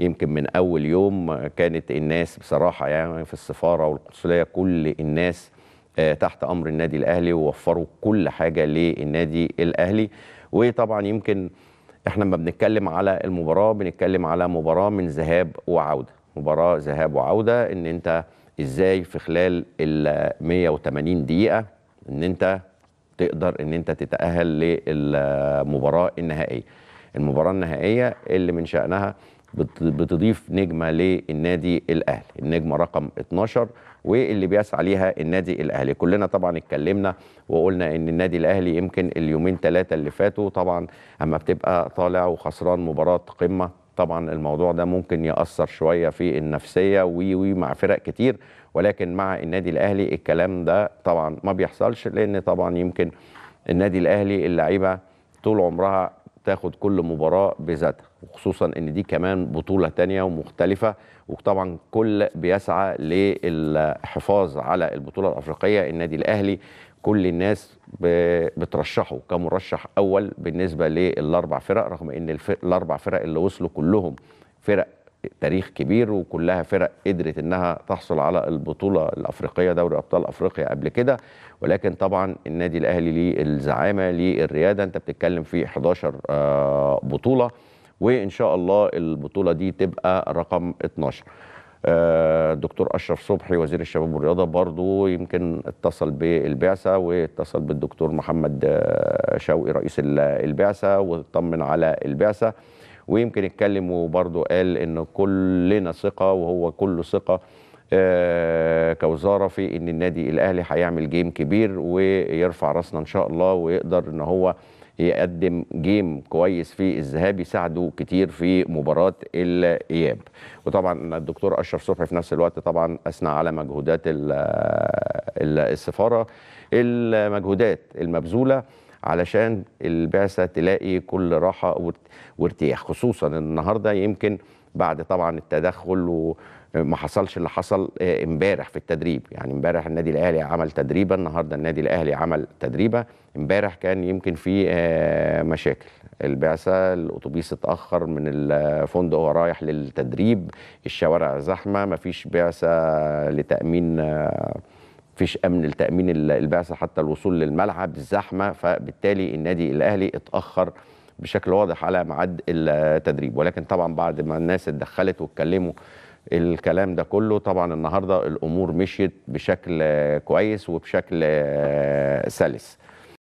يمكن من اول يوم كانت الناس بصراحه يعني في السفاره والقنصليه كل الناس آه، تحت امر النادي الاهلي ووفروا كل حاجه للنادي الاهلي وطبعا يمكن احنا لما بنتكلم على المباراه بنتكلم على مباراه من ذهاب وعوده مباراه ذهاب وعوده ان انت ازاي في خلال ال 180 دقيقه ان انت تقدر ان انت تتاهل للمباراه النهائيه المباراه النهائيه اللي من شانها بتضيف نجمه للنادي الاهلي النجمه رقم 12 واللي بيسعى ليها النادي الاهلي كلنا طبعا اتكلمنا وقلنا ان النادي الاهلي يمكن اليومين ثلاثه اللي فاتوا طبعا اما بتبقى طالع وخسران مباراه قمه طبعا الموضوع ده ممكن ياثر شويه في النفسيه وي وي مع فرق كتير ولكن مع النادي الاهلي الكلام ده طبعا ما بيحصلش لان طبعا يمكن النادي الاهلي اللعيبه طول عمرها تاخد كل مباراه بذاتها وخصوصا ان دي كمان بطوله تانية ومختلفه وطبعا كل بيسعى للحفاظ على البطوله الافريقيه النادي الاهلي كل الناس بترشحه كمرشح اول بالنسبه للاربع فرق رغم ان الاربع فرق اللي وصلوا كلهم فرق تاريخ كبير وكلها فرق قدرت انها تحصل على البطوله الافريقيه دوري ابطال افريقيا قبل كده ولكن طبعا النادي الاهلي ليه الزعامه ليه الرياده انت بتتكلم في 11 آه، بطوله وان شاء الله البطوله دي تبقى رقم 12 الدكتور آه، اشرف صبحي وزير الشباب والرياضه برضو يمكن اتصل بالبعثه واتصل بالدكتور محمد آه، شوقي رئيس البعثه واطمن على البعثه ويمكن اتكلم وبرضه قال ان كلنا ثقه وهو كله ثقه آه، كوزاره في ان النادي الاهلي هيعمل جيم كبير ويرفع راسنا ان شاء الله ويقدر ان هو يقدم جيم كويس في الذهاب يساعده كتير في مباراه الاياب وطبعا الدكتور اشرف صبحي في نفس الوقت طبعا اثنى على مجهودات السفاره المجهودات المبذوله علشان البعثه تلاقي كل راحه وارتياح خصوصا النهارده يمكن بعد طبعا التدخل وما حصلش اللي حصل آه، امبارح في التدريب يعني امبارح النادي الاهلي عمل تدريبه النهارده النادي الاهلي عمل تدريبه امبارح كان يمكن في آه، مشاكل البعثه الاتوبيس اتاخر من الفندق وهو رايح للتدريب الشوارع زحمه مفيش بعثه لتامين آه، مفيش امن لتامين البعثه حتى الوصول للملعب الزحمه فبالتالي النادي الاهلي اتاخر بشكل واضح على ميعاد التدريب ولكن طبعا بعد ما الناس اتدخلت واتكلموا الكلام ده كله طبعا النهارده الامور مشيت بشكل كويس وبشكل آه، سلس